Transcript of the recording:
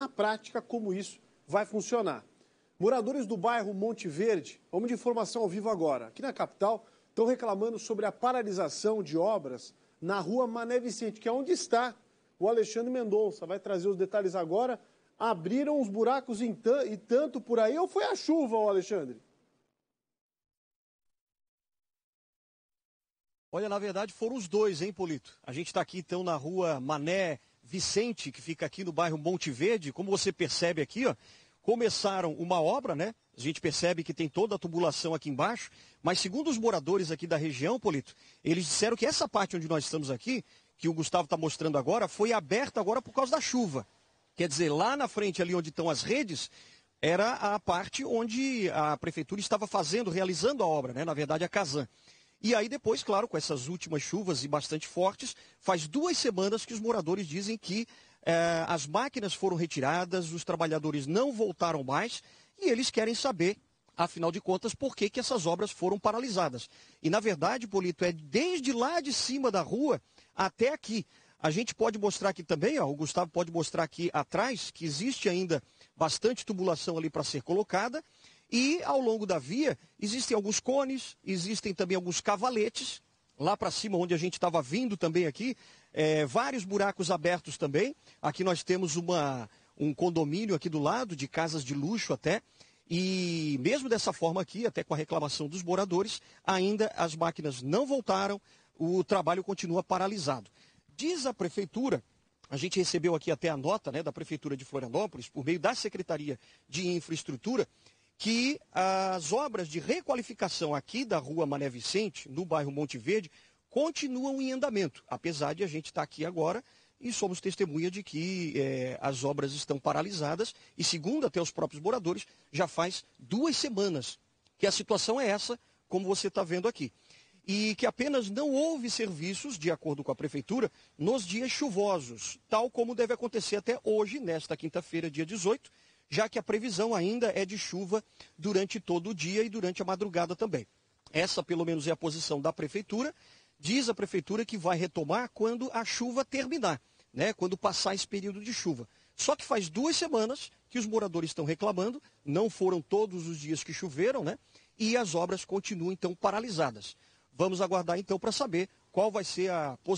na prática como isso vai funcionar. Moradores do bairro Monte Verde, vamos de informação ao vivo agora. Aqui na capital, estão reclamando sobre a paralisação de obras na rua Mané Vicente, que é onde está o Alexandre Mendonça. Vai trazer os detalhes agora. Abriram os buracos e tanto por aí, ou foi a chuva, Alexandre? Olha, na verdade foram os dois, hein, Polito? A gente está aqui então na rua Mané Vicente, que fica aqui no bairro Monte Verde, como você percebe aqui, ó, começaram uma obra, né? A gente percebe que tem toda a tubulação aqui embaixo, mas segundo os moradores aqui da região, Polito, eles disseram que essa parte onde nós estamos aqui, que o Gustavo está mostrando agora, foi aberta agora por causa da chuva. Quer dizer, lá na frente, ali onde estão as redes, era a parte onde a prefeitura estava fazendo, realizando a obra, né? Na verdade, a Casan. E aí depois, claro, com essas últimas chuvas e bastante fortes, faz duas semanas que os moradores dizem que eh, as máquinas foram retiradas, os trabalhadores não voltaram mais e eles querem saber, afinal de contas, por que, que essas obras foram paralisadas. E na verdade, Polito, é desde lá de cima da rua até aqui. A gente pode mostrar aqui também, ó, o Gustavo pode mostrar aqui atrás, que existe ainda bastante tubulação ali para ser colocada. E ao longo da via existem alguns cones, existem também alguns cavaletes, lá para cima onde a gente estava vindo também aqui, é, vários buracos abertos também. Aqui nós temos uma, um condomínio aqui do lado, de casas de luxo até. E mesmo dessa forma aqui, até com a reclamação dos moradores, ainda as máquinas não voltaram, o trabalho continua paralisado. Diz a prefeitura, a gente recebeu aqui até a nota né, da prefeitura de Florianópolis, por meio da Secretaria de Infraestrutura, que as obras de requalificação aqui da Rua Mané Vicente, no bairro Monte Verde, continuam em andamento, apesar de a gente estar aqui agora e somos testemunha de que eh, as obras estão paralisadas e, segundo até os próprios moradores, já faz duas semanas que a situação é essa, como você está vendo aqui. E que apenas não houve serviços, de acordo com a prefeitura, nos dias chuvosos, tal como deve acontecer até hoje, nesta quinta-feira, dia 18, já que a previsão ainda é de chuva durante todo o dia e durante a madrugada também. Essa, pelo menos, é a posição da prefeitura. Diz a prefeitura que vai retomar quando a chuva terminar, né? quando passar esse período de chuva. Só que faz duas semanas que os moradores estão reclamando, não foram todos os dias que choveram, né? E as obras continuam então paralisadas. Vamos aguardar então para saber qual vai ser a posição.